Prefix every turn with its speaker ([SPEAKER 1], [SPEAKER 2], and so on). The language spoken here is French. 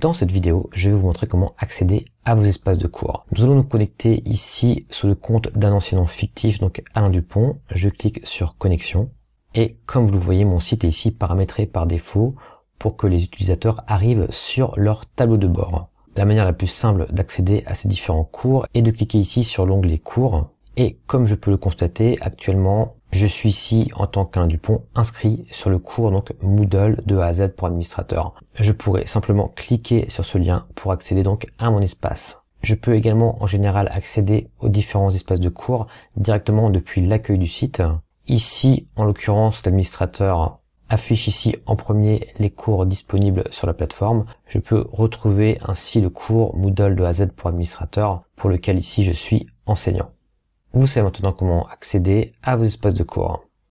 [SPEAKER 1] Dans cette vidéo, je vais vous montrer comment accéder à vos espaces de cours. Nous allons nous connecter ici sous le compte d'un ancien nom fictif, donc Alain Dupont. Je clique sur connexion. Et comme vous le voyez, mon site est ici paramétré par défaut pour que les utilisateurs arrivent sur leur tableau de bord. La manière la plus simple d'accéder à ces différents cours est de cliquer ici sur l'onglet cours. Et comme je peux le constater, actuellement, je suis ici en tant qu'un Dupont inscrit sur le cours donc Moodle de A à Z pour administrateur. Je pourrais simplement cliquer sur ce lien pour accéder donc à mon espace. Je peux également en général accéder aux différents espaces de cours directement depuis l'accueil du site. Ici, en l'occurrence, l'administrateur affiche ici en premier les cours disponibles sur la plateforme. Je peux retrouver ainsi le cours Moodle de A à Z pour administrateur pour lequel ici je suis enseignant. Vous savez maintenant comment accéder à vos espaces de cours.